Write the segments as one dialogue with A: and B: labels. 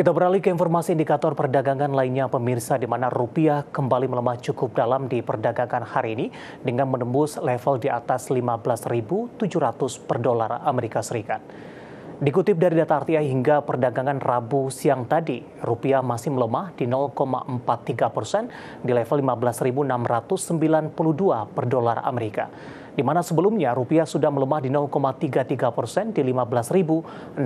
A: Kita beralih ke informasi indikator perdagangan lainnya pemirsa di mana rupiah kembali melemah cukup dalam di perdagangan hari ini dengan menembus level di atas 15.700 per dolar Amerika Serikat. Dikutip dari data RTI hingga perdagangan Rabu siang tadi, rupiah masih melemah di 0,43 persen di level 15.692 per dolar Amerika. Di mana sebelumnya rupiah sudah melemah di 0,33 persen di 15.677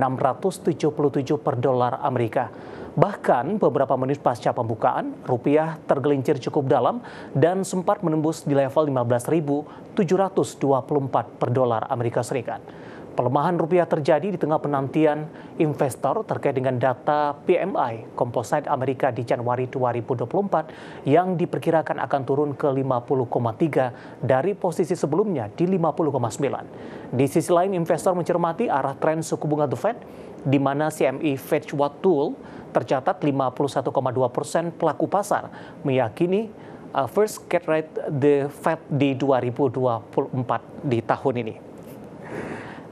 A: per dolar Amerika. Bahkan beberapa menit pasca pembukaan, rupiah tergelincir cukup dalam dan sempat menembus di level 15.724 per dolar Amerika Serikat. Pelemahan rupiah terjadi di tengah penantian investor terkait dengan data PMI Composite Amerika di Januari 2024 yang diperkirakan akan turun ke 50,3 dari posisi sebelumnya di 50,9. Di sisi lain, investor mencermati arah tren suku bunga The Fed di mana CME Fetch Watch Tool tercatat 51,2 persen pelaku pasar meyakini uh, first cut rate the Fed di 2024 di tahun ini.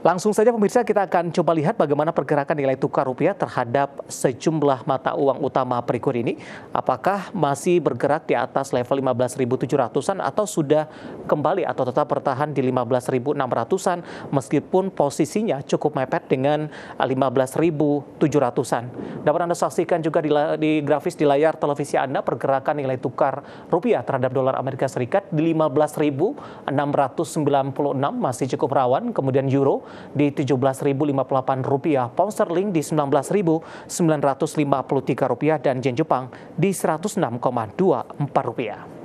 A: Langsung saja pemirsa kita akan coba lihat bagaimana pergerakan nilai tukar rupiah terhadap sejumlah mata uang utama berikut ini. Apakah masih bergerak di atas level 15.700-an atau sudah kembali atau tetap bertahan di 15.600-an meskipun posisinya cukup mepet dengan 15.700-an. Dapat Anda saksikan juga di, di grafis di layar televisi Anda pergerakan nilai tukar rupiah terhadap dolar Amerika Serikat di 15.696 masih cukup rawan, kemudian euro di Rp17.058, pound sterling di Rp19.953 dan yen Jepang di Rp106,24.